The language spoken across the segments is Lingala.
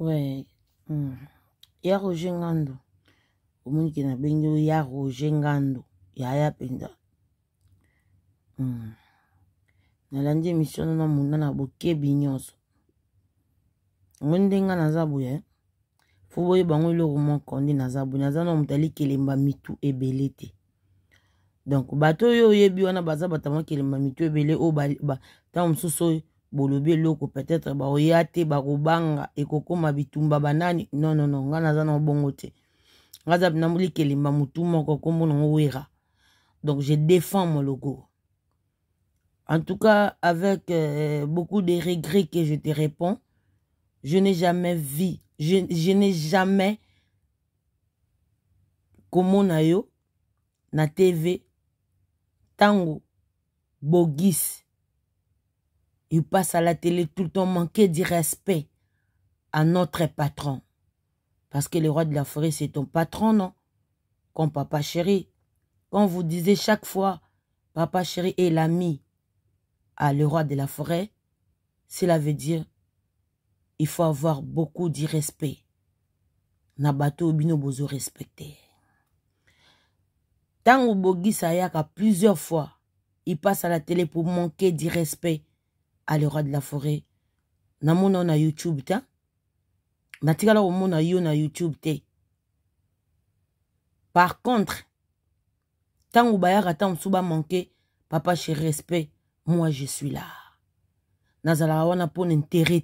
ouais. mm. ya roger ngando omonike na bengi yo ya roger ngando yaya mpenza mm. nalandi emission nana munda na bokebi nyonso yango nde nga naza boye eh? fo boyeba ngo eloko moko nde naza boye naza na moto alikelemba mitu ebele te donk bato oyo oyebi wana baza bato mwa kelemba mitu ebele oyo ntango mosusu oyo bolobi logo peut-être baoya te bakobanga ekokóma bitumba banani non non non na obongo te ngai aza namboli kelemba motu moko kombo nango donc je défends mon logo en tout cas avec euh, beaucoup de regrets que je te réponds je n'ai jamais vu je, je n'ai jamais komona yo na tv tango bogis il passe à la télé tout le temps manquer du respect à notre patron. Parce que le roi de la forêt, c'est ton patron, non Comme papa chéri, quand vous disiez chaque fois, papa chéri est l'ami à le roi de la forêt, cela veut dire, il faut avoir beaucoup de respect. Nabato bino bozo respecter. Tant Bogis plusieurs fois, il passe à la télé pour manquer respect. À le de la forêt Na yo na youtube te natikala komona yo na youtube te par contre ntango bayaka ta mosusu manqué, papa che respect moi je suis là Nazala wana mpona intere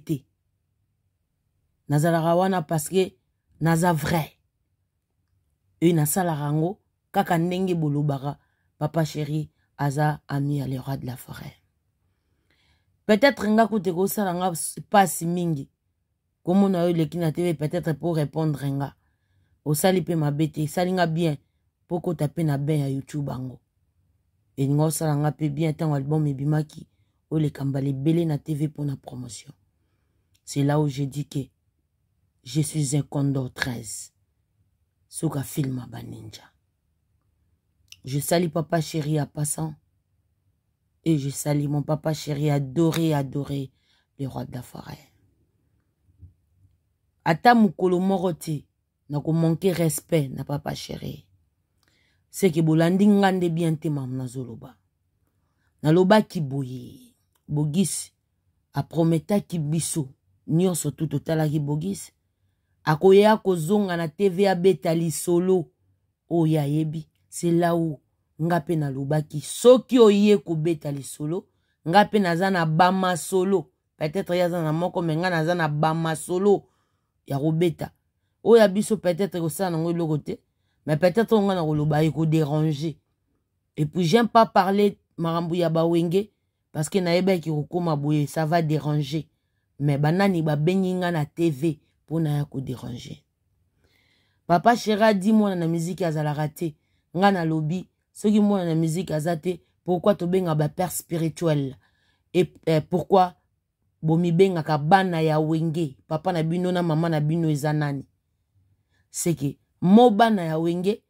Nazala wana parce que naza vrai une nasalaka rango, kaka nenge bolobara, papa chéri, aza ami à le de la forêt peut-être nga ko osala nga pasi mingi komona yo eleki na te peut-être pour répondre nga sali pe ma te sali nga bien pour kota pe na ben ya youtube yango elinga osala nga pe bien ntango album ebimaki le Kambale belé na tv na promotion c'est là où je dit que je suis un condor 13 soki afilma baninja je sali papa chéri à passant Et je salue mon papa chéri, adoré, adoré, le roi de la forêt. ata mokolo moko te nakomanke respect na papa chéri seke bolandi nga nde bien te mam nazoloba nalobaki boye bogisi aprometaki biso nyonso tu totalaki bogisi akoya kozonga na tv abeta lisolo oyo ayebi se là où nga mpe nalobaki soki oye kobeta lisolo nga mpe naza na bamasolo peut-être ye aza na moko me nga naza na bamasolo ya kobeta oyo ya biso peut-être ekosala nango eloko te mais peut-être onga na koloba ekoderange et puis j'aime pas parler makambo ya bawenge parce que nayebaki kokóma boye ça va déranger mais banani babengi nga na tv mpo naya koderange papa shera di mwana na miziki azalaka te nga nalobi soki mwana na miziki aza te pourkui tobenga bapère spirituel e eh, pourkui bomibengaka bana ya wenge papa na bino na mama na bino eza nani seke mo bana ya wenge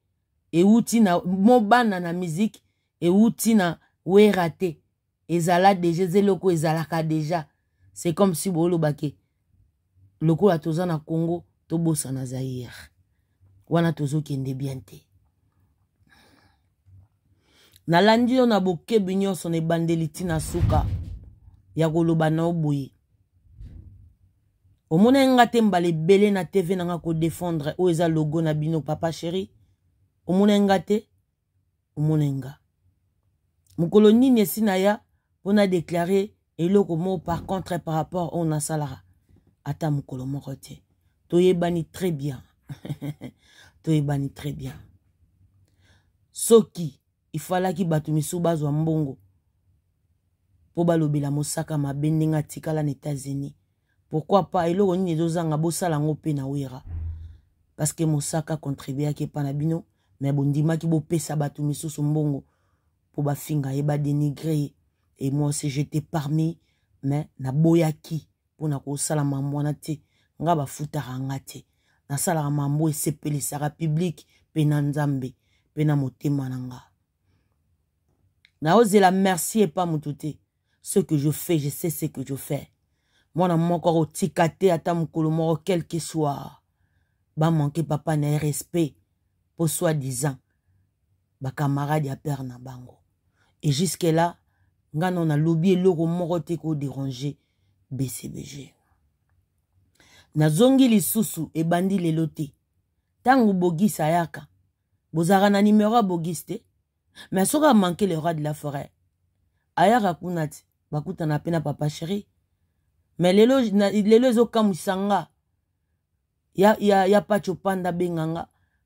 euti na mo bana na miziki euti na wera te ezala deja eza eloko ezalaka deja c'est comme si boolobake lokola toza na congo tobosana zaire wana tozokende bien te nalandi yo na bokebi nyonso na ebandeli ntina suka ya koloba na yo boye omona nga te mbala ebele na tv na nga kodefendre oyo eza logo na bino papa sheri omona nga te omona nga mokolo nini esi na ya mpona deklare eloko moko par contre par rapport oyo nasalaka ata mokolo moko te toyebani très bien toyebani très bien soki efalaki bato misusu bazwa mbongo mpo balobela mosaka mabe ndenge atikala na états-unis pourkui pa eloko nini ezozanga bosala yango mpe na wera parceke mosaka kontribuaki epa na bino me bondimaki bopesa bato misusu mbongo mpo bafinga ye badenigre ye e moi se jete parmi me naboyaki mpona kosala mambo wana te nga bafutaka nga te nasalaka mambo esepelisaka piblike mpe na nzambe mpe na motema na ngai naozela merci epa motu te ce que je fais je sais ce que je fais mwana moko akotika te ata mokolo moko quelque soir bamanke papa na ye respect mpo soi-disant bakamarade ya pere na bango e jusque là ngai no nalobi eloko moko te koderange bcbg nazongi lisusu ebandi lelo te ntango bogisi ayaka bozalaka na nimero ya bogisi te me soki amanke le roi de la forêt ayaka kuna ti bakutana mpe na papa sheri me lelo, lelo ezokamwisa nga ya, ya, ya pachi opanda abenga nga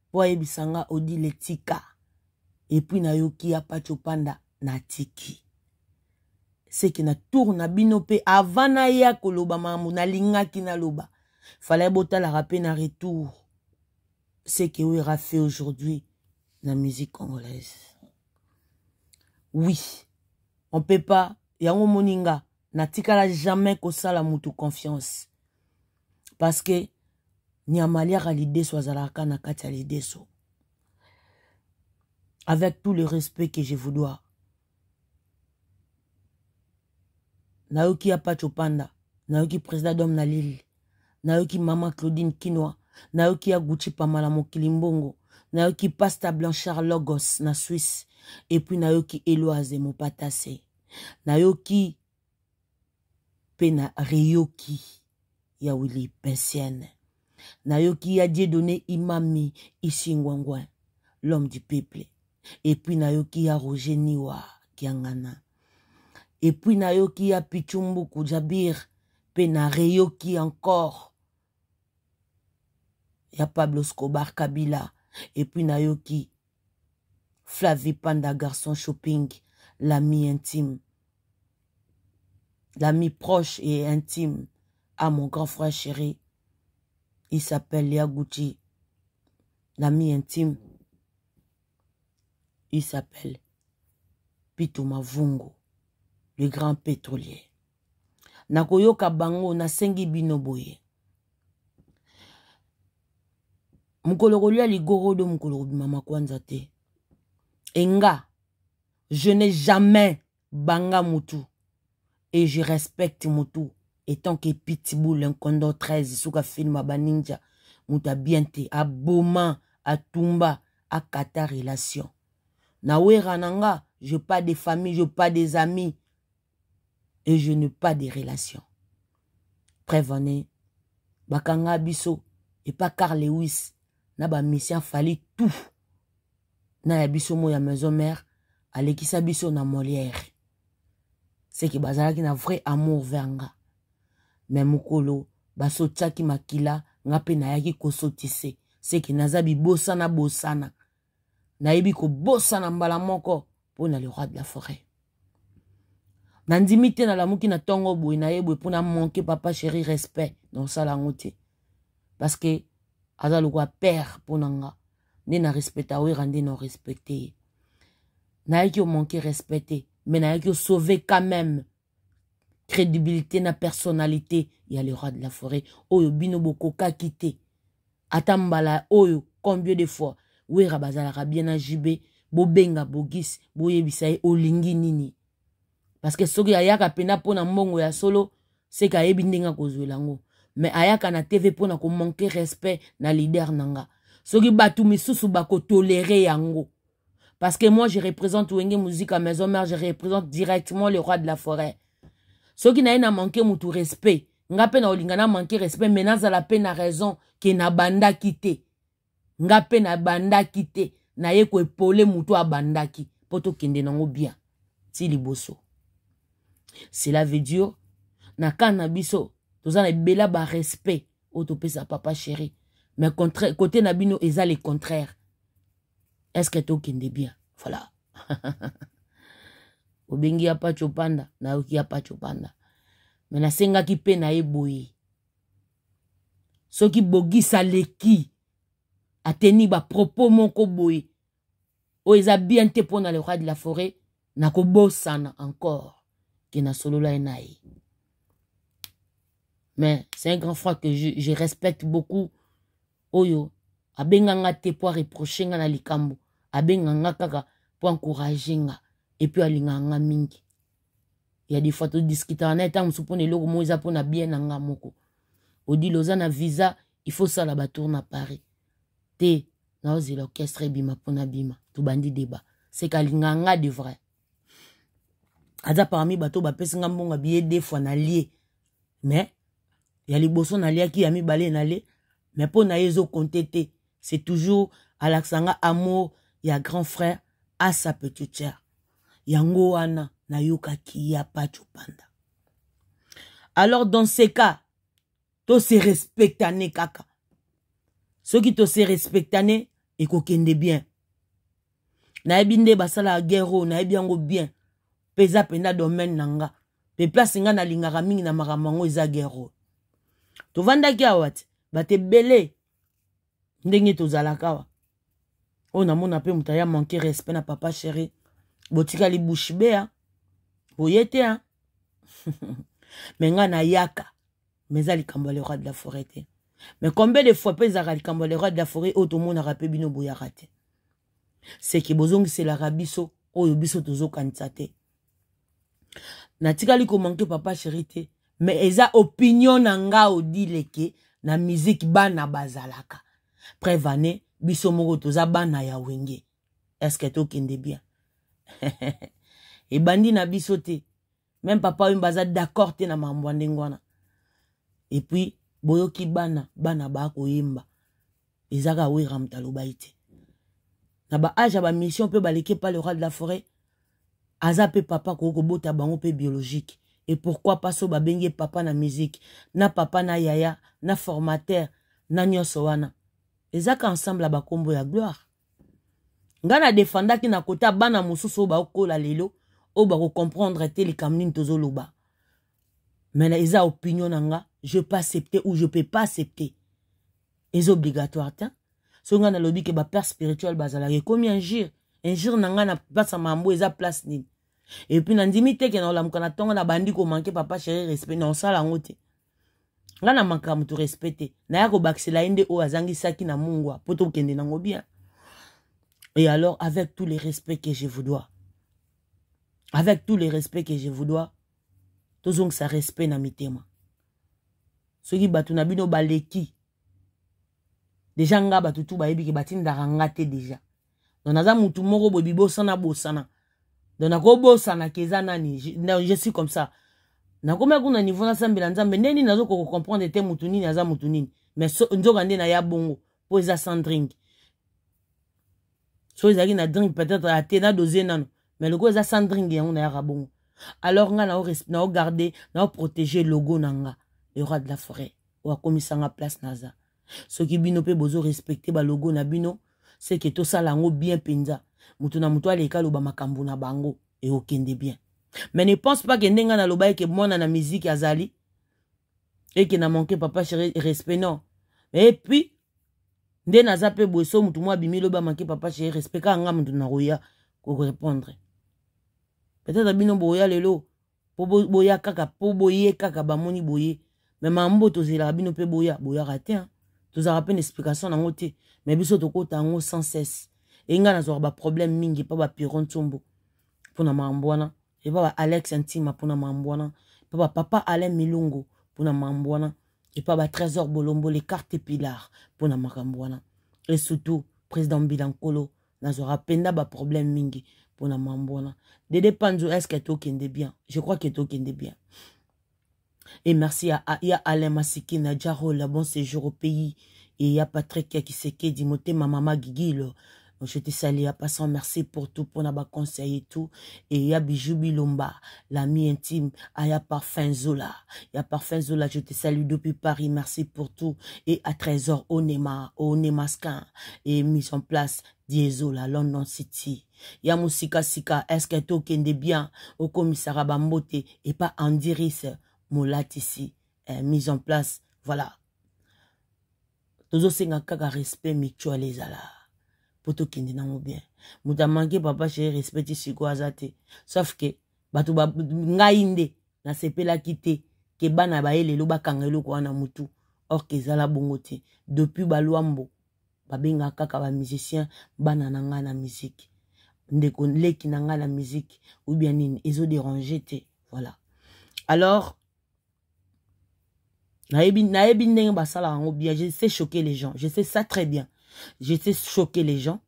mpo ayebisa nga odile tika epui nayoki ya pachi opanda na tiki seke na tour na bino mpe avant naya koloba makambo nalingaki naloba falai botalaka mpe na retour seke oyera fait aujourd'hui na musique congolaise oui on peut pas yango moninga natikala jamais la mutu confiance parce que nyama l'idée, soit azalaka na katia lide so. avec tout le respect que je vous dois naoki a pacho panda président d'homme na lille naoki Maman claudine Kinoa, naoki a Kilimbongo. pamala kilimbongo, pasta blanchard logos na Suisse. epui nayoki eloise mopatase nayoki mpe na reyoki ya wili pensiene nayoki ya diedone imami isingwangwa l'homme du peuple epui nayoki ya roger niwa kiangana epui nayoki ya pichumbuku jabir mpe na reyoki encore ya pablo scobar kabila epui nayoki Flavie Panda Garçon Shopping, l'ami intime. L'ami proche et intime à mon grand frère chéri. Il s'appelle Léa L'ami intime. Il s'appelle Pito Mavungo, le grand pétrolier. Nakoyoka Kabango, na sengi binoboye. mokolo kolia ligorodo mokolo mama mama te enga je n'ai jamais banga mutu et je respecte mutu etant ke pitbull nkondo 13 suka filme baninja mutu abien te aboma atumba akata relation na wera na nga je pas de famille je pas des amis et je ne pas de relation prevene bakanga biso epa carl lewis na bamisien fali tout na ya biso mo ya maison mère alekisa biso na molière seke bazalaki na vrai amour vers nga me mokolo basotiaki makila nga mpe nayaki kosotise seke naza bibosana bosana nayebi kobosana mbala moko mpo na le roi de la forêt nandimi te nalamuki na ntongo boye na ye boye mpo na manke papa chéri respect na osala yango te parceke aza lokwa père mpo na nga nde na respecte awera nde na respecté, n'a nayaki manqué respecté, mais me nayaki sauvé quand même crédibilité na personnalité ya le roi de la forêt oyo bino bokokaki quitté atambala oh oyo combien de fois wera bazalaka bien na bo bobenga bogis boyebisa ye lingi nini que soki ayaka pena pona mongo mbongo ya solo seka ka ndenge kozuelango, mais ayaka na tv pona na komanke respect na leader nanga. soki bato misusu bakotolere yango parce que moi je représente wenge musique à maison mère je représente directement le roi de la forêt soki naye na manke motu respect nga mpe naolinga na manke respect me nazala mpe na raison ke nabandaki te nga mpe nabandaki te naye koepole motu abandaki mpo tokende nango bien ti liboso cela veut dire na kane na biso toza na ebela barespect oyo topesa papa chéri mais contraire côté nabino bino eza le contraire eske tokende bien voilà obengi ya pacho opanda nayoki na pacho opanda senga nasengaki mpe na e boye soki bogisa leki ateni propos propos boye O oh, eza bien te le roi de la forêt na encore ke na solo la ye mais c'est un grand frère que je respecte beaucoup oyo abenganga te mpo areproche nga na likambo abenganga kaka mpo ankourage nga epui alinganga mingi ya defoi todiskitaka na ntango mosu mpona eloko moko eza mpona bien na nga moko odile oza na visa ifo sala batour na paris te naozela orchestre ebima mpona bima tobandi deba seka alinganga de vrai aza parmi bato bapesinga mbongo biye defoi nalie me ya liboso naliaki ya mibale nalie Mais pour na c'est toujours alakisanga amour ya grand frère a sa petite sœur yango yuka yuka ya pachupanda panda alors dans ces cas to se respectane kaka to se respectane kende bien nayebi basala bien. guerre oyo basala bien Peza bien. Peza domaine nanga. Pe place nga nalingaka mingi na maramango eza guerre To vanda ki bato ebele ndenge tozalaka wa oyo namona mpe moto aya manke respect na papa sheri botikali bushi bea boye te a me ngai nayaka me eza likambo ya leroi de la forêt te me combien de fois mpe ezalaka likambo ya leroi de la forêt oyo tomonaka mpe bino boyaka te seke bozongiselaka biso oyo biso tozokanisa te natikali komanke papa sheri te me eza opinion na nga odileke na miziki bana bazalaka prevane biso moko toza bana ya wenge eske tokende bien ebandi na biso te meme papa oyo baza d'accord te na makambo ya ndenge wana epuis boyoki bana bana bakoyemba ezaka weram taloba ye te na baage ya bamission mpe baleki epai le roi de la forêt aza mpe papa koki kobota bango mpe biologique e pourquoi pas so babengi ye papa na musique na papa na yaya na formateur na nyonso wana eza ka ensemble ya bakombo ya gloire ngai nadefandaki na kota bana mosusu oyo bakokola lelo oyo bakocomprendre te likambo nini tozoloba me eza opinion na nga je peux accepter ou je peux pas accepter eza obligatoire te so ngai nalobi ke bapere spirituel bazalaka ekomi injure injure na ngai na mpasa mambo eza place nini epuis nandimi teke naolamuka na ntongo na bandi komanke papa chéri respect na osala yango te nga na to respecte naya kobakisela inde o azangi saki na mungwa Poto kende nango bien et alors avec tous les respects que je vous dois avec tous les respects que je vous dois sa respect na mitema soki bato na bino baleki deja nga batou tout baibi ke te deja don moro bo moko boye bibosana bosana don ni je suis comme ça nakomaya kuna nivo nasambela nzambe nde nini nazokoka komprendre te mutu nini aza mutu nini mais so, nzoka nde naya bongo mpo eza sans drink so ezalaki na drink peut-être ate nadosie nano mais lokola eza sans drink yango nayaka bongo alors nga naogarde naoprotege logo na nga le roi de la forêt oyo akomisanga place naza soki bino mpe bozorespecte balogo na bino seke tosala yango bien mpenza moto na moto aleka aloba makambo na bango eokende bien me ne pense pas ke ndenge naloba eke mwana na miziki azali eke na manke papa chéri respect non epuis nde naza mpe boye so motu mo abimi lobi amanke papa chéri respect kaka nga motu na koya korépondre peut-être bino boya lelo mpo boya kaka mpo boye kaka bamoni boye me mambo tozelaka bino mpe boya boyaka te tozalaka mpe na explication nango te me biso tokota yango sans cesse enga nazwaka baproblème mingi mpa bapiro ntsombo mpona mambo wana Et papa alex Antima hein, pour la papa Papa papa alain milongo papa mambo Et papa Trésor bolombo les cartes pilar pour makambo Et Et surtout président Bilankolo. nkolo problème pour problèmes mingi pour de de dede que tout de bien je crois tout de bien et merci à, alain masiki na jaro la bon séjour au pays et ya patrick qui di kisekedi ma mama gigilo Je te salue, à passant, merci pour tout, pour n'avoir conseil et tout. Et ya bijou bilomba, l'ami intime, aya ah, parfum Zola. Ya parfum Zola, je te salue depuis Paris, merci pour tout. Et à Trésor, Onema, Onemaskin, et mise en place, diezola london city ya mosika sika eske tokende bien okomisaka bango te epa andiris molatisi eh, mise en place voilà tozosenga kaka respect mutuel ezala potokende nango bien moto papa chéri respecte si aza te sauf ke bato ngai nde la te ke bana baye le loba eloko wana mutu, or ke bongo ba depuis baluambo, babengaka kaka musicien bana na ngai na miziki ndeko leki na la na miziki ou bien nini dérangé te voilà alors nayebi ndenge basalaka basala, bien je sais choquer les gens je sais ça très bien J'étais choqué les gens.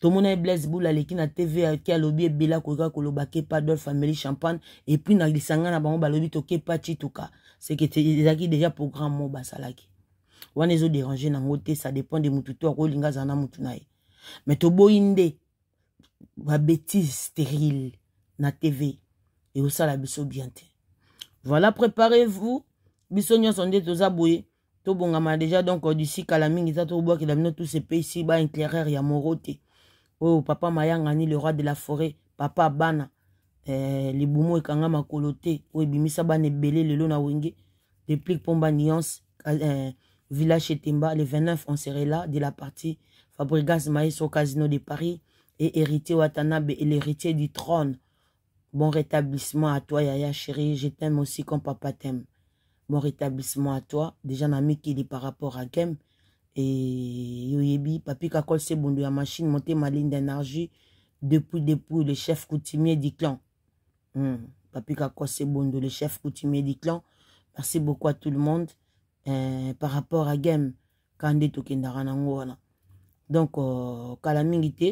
tomona ye blaise bula aleki na tv ake alobi Bila koyoka koloba kepa adolphe ameli champagne et puis na lisanga na tout balobi tokepa cituka seke déjà deja programme mo basalaki wana ezoderange n'a te ça dépend de mututo, to akolinga azala na mais tout beau me ma bêtise stérile na tv eosala biso bien voilà préparez vous biso nyonso to tous boye a déjà donc euh, d'ici kala tout eza tobwakela pays tous ba éclairer ya moro a oh papa mayangani le roi de la forêt papa bana eh, et Kangama koloté, oh bimisa ba bana le lelo na wenge depuis pomba nuance eh, village etemba le 29 on serait là de la partie fabrigas maïs au casino de paris et héritier watanabe et l'héritier du trône bon rétablissement à toi yaya chérie je t'aime aussi comme papa t'aime mon rétablissement à toi déjà na mikili par rapport à game et yoyebi papi kakol se bondo ya machine motema ligne d'énergie depuis depuis le chef coutumier du clan mm. papi kakol se bondo le chef coutumier du clan merci beaucoup à tout le monde euh, par rapport à game kande tokendaka nango wana donc euh, kala mingi te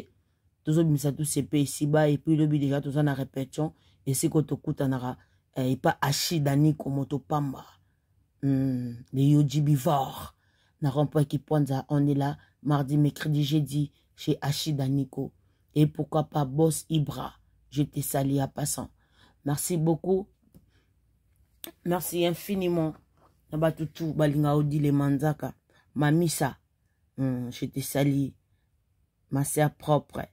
tozobimisa tusepe esiba epui lobi deja toza na répétition esiko tokutanaka epa euh, ashi dani komo topambaka les Yoji Bivore. Narampa on est là mardi, mercredi, jeudi chez Achida Nico. Et pourquoi pas Boss Ibra. Je t'ai sali à passant. Merci beaucoup. Merci infiniment. Nabatutu balinga Odile manzaka. Mamisa. Mm, je t'ai sali. Ma sœur propre.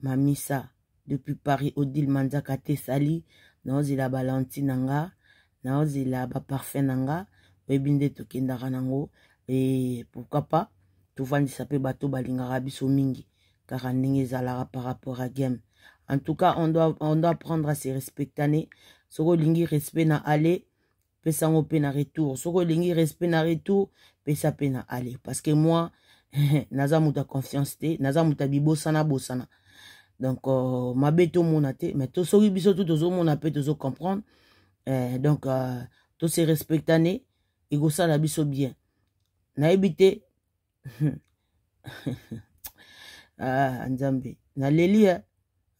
Mamisa. Depuis Paris, Odile Manzaka sali. Nozila Balantinanga, naozela baparfum na nga oyebi nde tokendaka nango e pourkui pas tovandisa mpe bato balingaka biso mingi kaka ndenge ezalaka par rapport à game en tout cas on doit, on doit apprendre à se respectane soki olingi respect na ale pesa yango mpe na retour soki olingi respect na retour pesa mpe na ale parce que moi naza moto ya confiance te naza moto ya bibosana bosana donc euh, mabe tomona te mais tosoki biso tu tozomona mpe tozocomprendre eh, donc uh, tose respectane ekosala biso bien nayebi te ah, nzambe naleli ya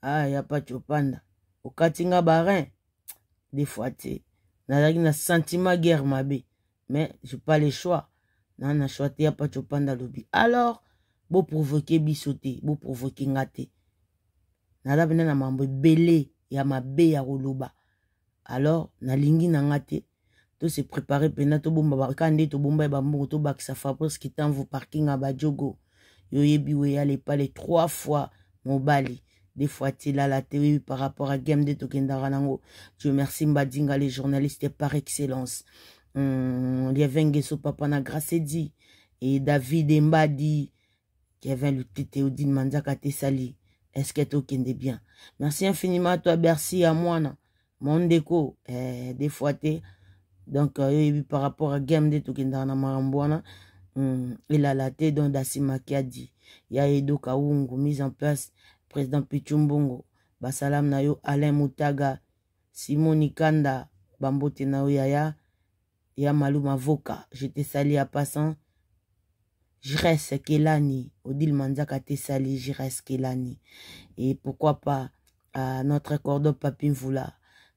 ah, ya paci opanda okati nga barin des fois te nazalaki na sentiment guerre mabe mais je pas le choix na na choix te ya paci opanda alobi alors boprovoke biso te boprovoke nga te naza pena na mambo ebele ya mabe ya koloba alors nalingi nanga te toseprepare mpena tobomba ka nde tobomba ye bamboko tobakisa fabrice kitanvu parking ya bajogo yoyebi weya lepale trois fois mobali des fois tilala te oyebi par rapport a game nde tokendaka nango dieu merci mbadinga le journaliste par excellence mm, lievin ngeso papa na gracedi e david embadi kevin lutete odine manzaka te sali estce que tokende bien merci infiniment to abersi ya mwana Mon déco eh, des donc euh, par rapport à game de tokenda na marambwana hmm, il a la tête donc a dit il y a Edo mise en place président Pichumbongo basalam Nayo, yo Alain Mutaga Simoni Kanda bambote na ya maluma voka je sali à passant Jires Kelani Odil Manzaka te sali Jires Kelani et pourquoi pas à notre cordon voula.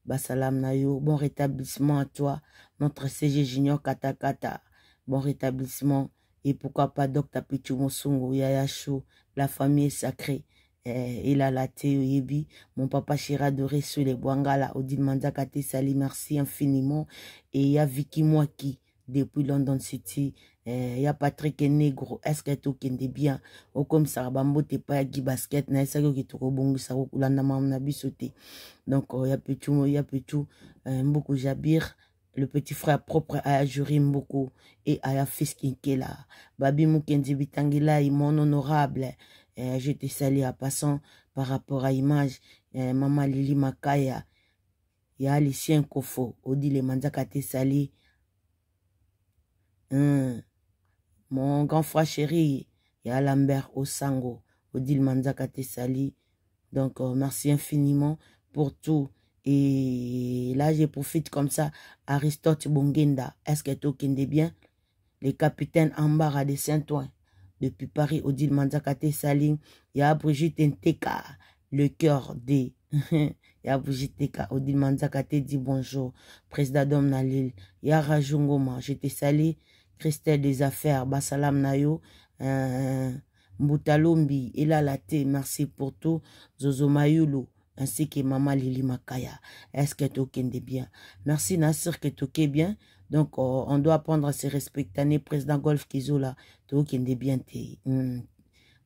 Basalam Nayo, bon rétablissement à toi, notre CG Junior Katakata, bon rétablissement. Et pourquoi pas Dr. Pichu Monsungo, Yayacho, la famille est sacrée. et eh, il a la mon papa Chira de les Bwangala, Odin Mandakate Sali, merci infiniment. Et Yaviki y depuis London City. Il eh, y a Patrick Negro, est-ce que tout es bien? Ou oh, comme ça, Bambo, pas qui Basket, nest est-ce que tu es bon? Ça, ou n'a sauté. Donc, il oh, y a Petit, il y a Petit, eh, beaucoup Jabir le petit frère propre à Ajuri Mboko et à la fils Kinkela. Babi Mukendi Bitangila est mon honorable. Eh, je te salue à passant par rapport à l'image. Maman Lili Makaya, ya Alicien Kofo, Odile Manzaka te Sali. Hein. Mon grand frère chéri, il y a Lambert Osango, Odile Manzaka Sali. Donc, euh, merci infiniment pour tout. Et là, je profite comme ça. Aristote Bongenda, est-ce que tout tu bien? Le capitaine Ambara de Saint-Ouen, depuis Paris, Odile Manzaka Sali. Il y a Brigitte Nteka, le cœur des. ya Nteka, Odil Manzaka te dit bonjour. Président Dom Nalil, ya Rajungoma, je te Christelle des Affaires, Basalam Nayo, euh, Mbutalombi, Elalate, merci pour tout, Zozo Mayulu, ainsi que Mama Lili Makaya. Est-ce que tu bien? Merci Nassir que tu bien. Donc, euh, on doit prendre à se respecter. Président Golf Kizola, tu es bien. Hum.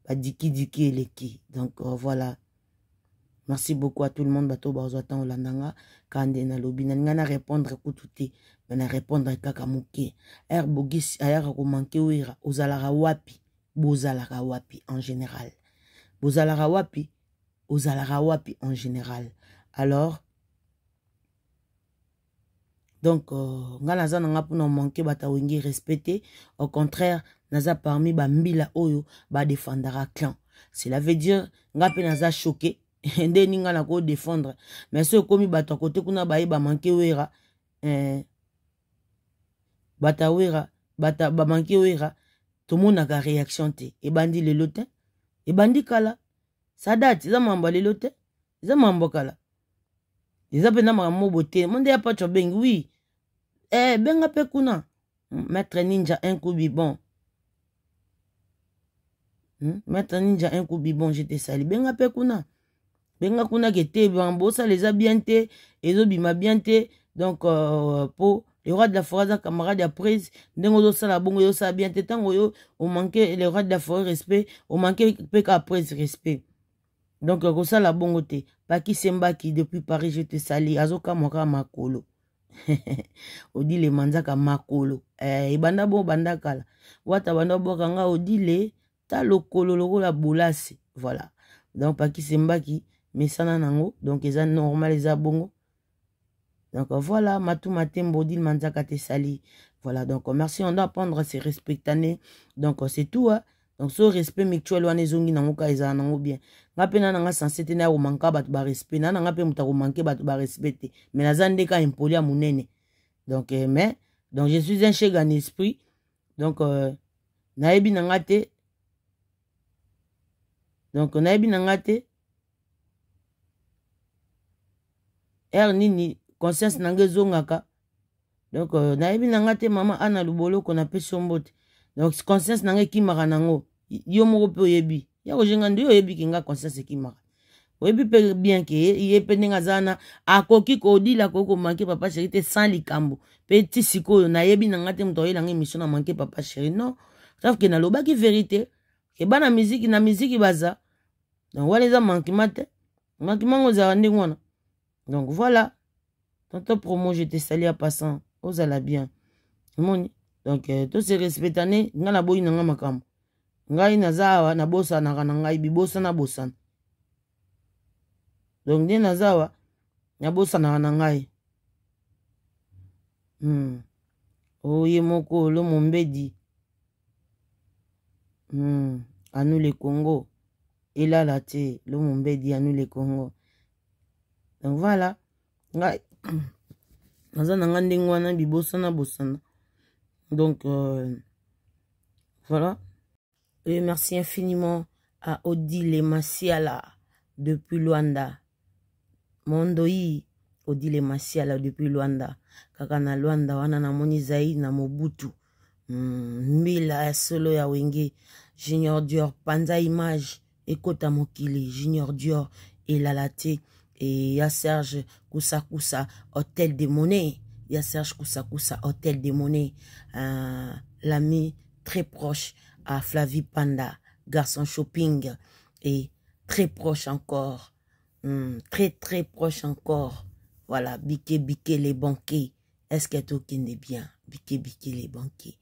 Pas diki diki eleki. Donc, euh, voilà. Merci beaucoup à tout le monde. Bato Barzouatan Olandanga, Kande Nalobi. n'gana répondre à tout na répondre kaka moke Er bogis ayaka komanke ouira ozalaka wapi zalara wapi en général zalara wapi zalara wapi en général alors donc euh, nga naza na nga mpona manke bato respecte au contraire naza parmi bambila oyo ba défendara clan cela veut dire ngai naza choqué nde ninga défendre. mais ce mi bata kote kuna ba manke ouira. eh, bato awera bato bamanki owera tomonaka réaction te ebandi lelo te ebandi kala sadate eza makambo ya lelo te eza makambo kala eza mpena makambo bo te monde ya pacho abengi wi e eh, benga mpe kuna hmm, maître ninja un kubi bon hmm? maître ninja un kubi bon jete sali benga mpe kuna benga kuna ke te makambo osala eza bien te ezobima bien te donc uh, po le roi de la forêt aza camarade ya prise ndenge ozosala bongo ozosala bien te ntango oyo omanke le roi de la forêt respect omanke mpe kaka prise respect donc kosala bongo te paki sembaki depuis paris je te sali azokamwa kaka makolo odile manzaka makolo eh, ebanda eh, bongo banda kala wata banda obwaka nga odile ta lokolo lokola bolasi voilà donc paki sembaki mesana nango donc eza normal eza bongo Donc euh, voilà, Matou Matembo, Dil Manzaka Sali. Voilà, donc euh, merci, on doit prendre ses se Donc euh, c'est tout. Hein? Donc ce respect mutuel, on est zongi dans mon cas, bien. Nga pe nana nga sensé manka bat ba respect. Nana nga pe muta au manke bat ba respecter. Mais la zande ka à mon nene. Donc, mais, donc je suis un chèque en esprit. Donc, euh, naebi Nangate. Donc, naebi n'angate te. nini conscience na nga ezongaka donc euh, nayebi na nga te mama ana luboloko napesi yo mbote donc conscience na nga ekimaka nango yo moko mpe oyebi ya kozenga nde yo oyebiki nga conscience ekimaka oyebi mpe bien ke ye mpe ndenge aza wana akoki kodila akoki komanke papa sheri te sans likambo mpe ti sikoyo nayebi na nga te moto ayelanga émission na manke papa sheri non sauf ke nalobaki vérité keba na miziki na miziki baza donc wana eza mankima te mankima ngo ezala ndenge wana donc voilà tonton promo je te sali ya passant ozala bien omoni donk euh, tose respectane nga naboyi nanga makambo ngai naza awa nabosanaka na ngai bibosana bosana donk nde naza awa nabosanaka na ngai mm. oye moko olo mombedi mm. anu le congo elala te lo mombedi anu le congo donc voilà ngai Mm. naza na nga ndenge wana bibosana bosana donc euh, voilà et merci infiniment à odile masiala depuis luanda mondoi odile masiala depuis luanda kaka na luanda wana namoni zai na mobutu mm, mbila mm, ya solo ya wenge junior dior panza image ekota mokili junior dior elala te Et a Serge Koussa Koussa, hôtel y a Serge Koussa Koussa, hôtel monnaies Euh, L'ami très proche à Flavie Panda, garçon shopping. Et très proche encore. Hmm, très très proche encore. Voilà, biqué biqué les banquiers Est-ce que tout qui est bien? Biqué biqué les banquiers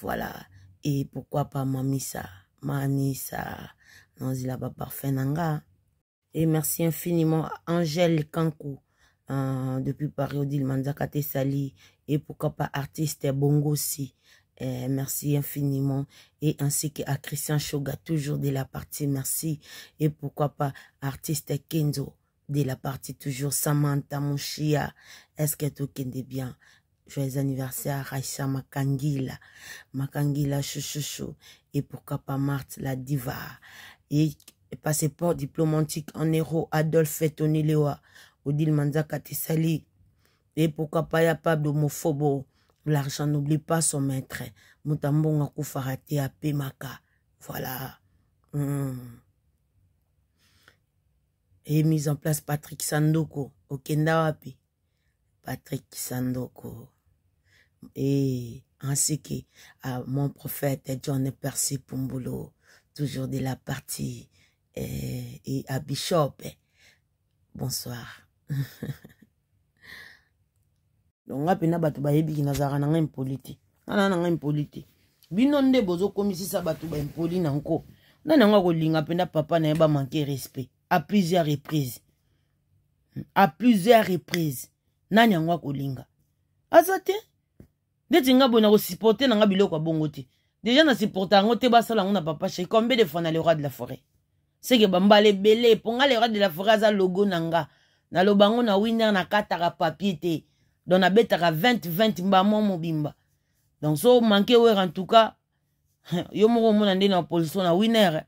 Voilà. Et pourquoi pas mamisa? Mamisa. Non, il a pas parfait et merci infiniment à Angèle Kankou, euh, depuis Paris, Odile Manzakate Sali, et pourquoi pas artiste Bongo aussi. Euh, merci infiniment. Et ainsi qu'à Christian Choga, toujours de la partie, merci. Et pourquoi pas artiste Kenzo, de la partie, toujours Samantha Mouchia. Est-ce que tout est bien? Joyeux anniversaire Raisha Makangila. Makangila chouchouchou. Et pourquoi pas Marthe la diva. Et passez passeport diplomatique en héros. Adolphe Tonilewa, Odile Manzaka Tessali, et pourquoi pas ya pas l'argent n'oublie pas son maître, Moutambonga Koufarate à voilà. Hmm. Et mise en place Patrick Sandoko, Au Wapi, Patrick Sandoko, et ainsi que à mon prophète John Percy Pumbulo. toujours de la partie et, eh, et à Bishop. Bonsoir. donc nga mpena bato bayebiki nazalaka na ngai mpoli te ngana na ngai mpoli te bino nde bozokomisisa bato baimpoli nanko nani yango akolinga mpena papa na ye bamanke respect à plusieurs reprises à plusieurs reprises nani yango akolinga aza te ndeti nga boye nakosupporte na nga biloko abongo te deja nasuporte yango te basala yango na papa shei combien de fois nalera de la forêt seke bambala ebele mponga le roi de la forêt aza logo na nga naloba yango na winer nakataka papier te don nabetaka 2020 mbamwa mobimba donc so omanke were entouka yo moko omona nde na opposition na winer eh.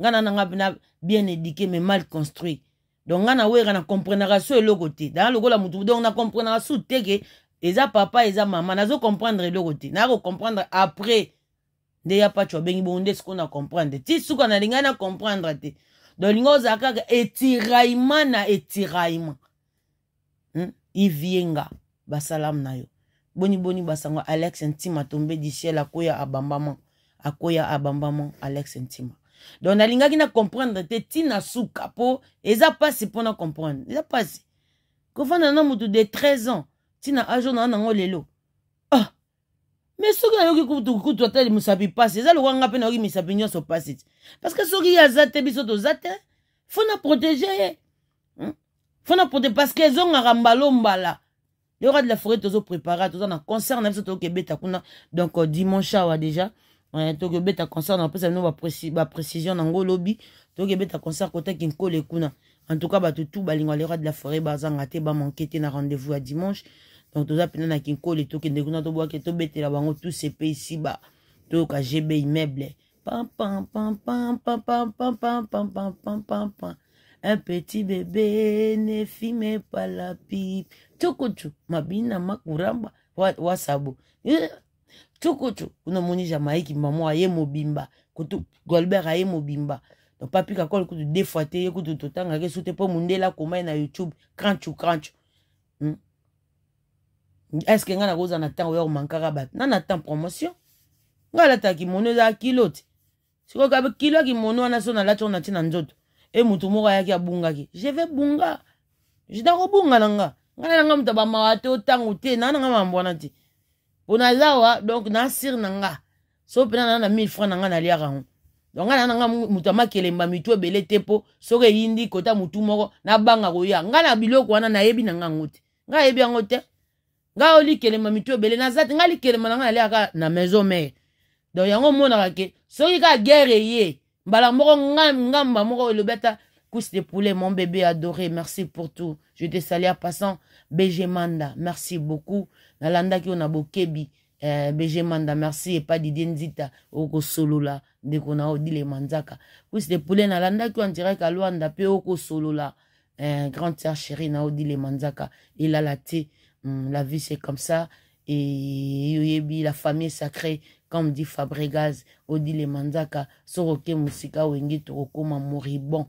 nga na nanga na bien édike mais mal construit donc nga na wera na comprenaka so eloko te danga lokola motu donc na comprenaka su teke eza papa eza mama nazo comprendre eloko te naa kocomprendre après nde ya pacho abengi bongo nde sikoyo na comprendre ti suka nalingai na comprendre te dolinga ozala kaka etiraillement na etiraillement hmm? ivienga basalamu na yo boniboni basango alex ntima tombe disiel akoya abambama akoya abambama alex ntima donc nalingaki na comprendre te ntina suka mpo eza mpasi mpona comprendre eza mpasi kofanda na motu de 13 ans ntina ajournaa nango lelo me soki ayoki kutu atali misapi pasi eza lokwanga mpe nayoki misapi nyonso pasi ti parceke soki ye aza te biso toza te fo na protege ye hmm? fo na prote parceke ezongaka mbala mbala le roi de la forêt tozoprépara toza na concert na biso tokebeta kuna donc euh, dimanche awa déjà tokobeta concert na opesa bino baprécision nango lobi tokebeta concert kota kinkole kuna en tout cas bato tu balingwa le roi de la forêt bazanga te bamanke te na rendez-vous ya dimanche donc toza mpena na kinkoli tokende kuna tobwaki tobetela bango tusepe isiba toyoka gb immeuble un petit bébé ne fume pas la pipe tukutu mabina makuramba wasabo tukutu unamoni jamaiki mamo aye mobimba kutu golbert aye mobimba donc papi kakole kutu defoi te ye kutu totangaki so te mpo mondela komai na youtube cranchu cranchu hmm? estce ngai nakozala na temps oya komankaka bato na na temps promotion ngai alataka kimono ezala kilo te sikoyoka kilo ya kimono wana so nalati oyo nati na nzoto e motu moko ayaki abungaki je vais bunga jida kobunga na nga ngai nanga moto bamawa te otango te naa nanga mambo wana te mpona zawa donk nasire na nga so mpena naa na 1000 franc na nga naliaka yango donc ngai nanga moto amakelemba mitu ebele te mpo soki eyindi kota motu moko nabanga koya ngai na biloko wana nayebi na nga yango te ngai ayebi yango te ngai oyo likelema mito ebele naza te ngai likelema na ngai naliaka na maison mare donc yango omonaka ke soki kaka guerre ye mbala moko ngamba moko elobi ata couche de poulet mon bébé adoré merci pour tout je te sali en passant bg manda merci beaucoup nalandaki oyo na bokebi eh, bg manda merci epa didie nzita okosolola ndeko na odilema nzaka couche de poulet nalandaki oyo andirek alwanda mpe okosolola eh, grande sœur chérie na odilema nzaka elala te Hum, la vie, c'est comme ça. Et la famille sacrée, comme dit Fabregas, Odile Mandaka, Soroke Musika, Wengi mourir bon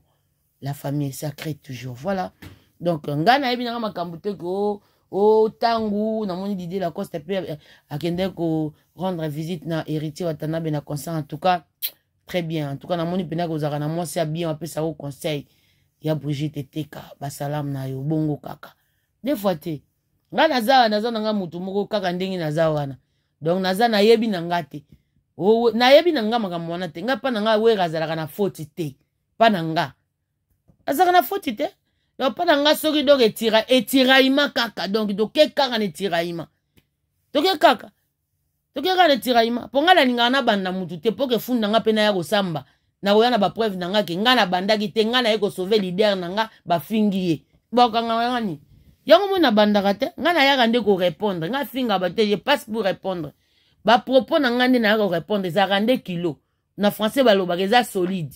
La famille sacrée toujours. Voilà. Donc, Ngana, il y kambute ko o didi la la lacoste mpe eh, ko rendre visite na héritier watanabe na concert en tout cas très bien en tout cas moni ko zara na mwasi c'est bien au conseil ya brigitte Teka salam na yo bongo kaka des fois nga naza wana naza na nga motu moko kaka ndenge naza wana donc naza nayebi na nga te nayebi na nga makambo wana te nga mpa na nga were azalaka na foti te mpa na nga azalaka na foti te donc mpa na nga soki donc etira etiraima kaka donc toke kaka na etiraima toke kaka toke kaka na etiraima mpo nga nalingaka nabanda motu te mpo ke fundu na nga mpe naya kosamba nakoya na bapreuve na nga ke nga nabandaki te nga naye kosauve lider na nga bafingi ye bakokanga nani yango moni abandaka te ngai nayaka nde korépondre ngai afingaba te ye passe pour répondre bapropos na ngai nde nayaka korépondre ezalaka nde kilo na français balobaka eza solide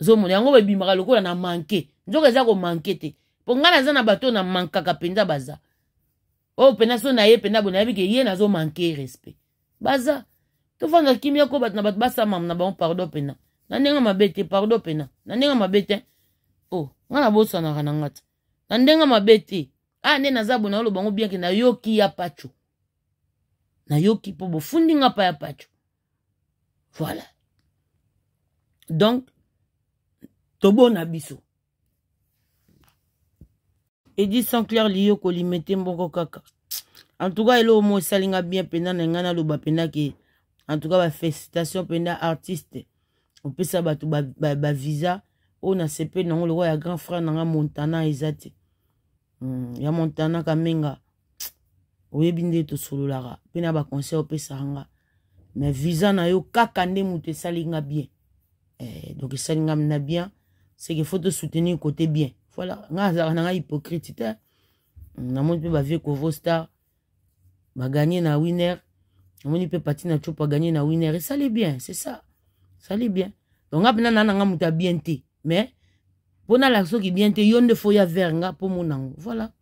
ozomona yango bebimaka lokola na manke nzoko eza komanke te mpo ngai naza na bato na mankaka mpenza baza oyo mpena so na ye mpena bo nayebi ke ye nazomanke respect baza tovanda kimia ko bato na bato basamama na bango pardon mpena na ndenge mabe te pardon mpena na ndenge mabe te o oh, ngai nabosanaka na ngata na ndenge mabe te a ah, nde naza boye naoloba yango bianke nayoki ya pacho nayoki mpo bofundi nga mpa ya pacho voilà donc tobona biso edi sanclaire liyo kolima ete mboko kaka antuka eloo mo esalinga bien mpenza na ngai naloba mpendake antuka bafélicitation mpenza artiste opesa bato baviza ba, ba oyo nasepe nango lokola ya grand frère na ngai montana eza te Mm, ya montana temps, menga oyebi nde pena ba na pe sanga mais visa na yo kaka nde salinga bien eh, donc salinga na bien c'est que faut te soutenir côté bien voilà nga azalaka na nga hypocrite pe peu mm, mpe bavie star na winner mon pe pati na pas gagner na winner les bien c'est ça ça bien donc nga na nanga muta bien te mais mpona la bien te yon de foya verga pour mon ango. voilà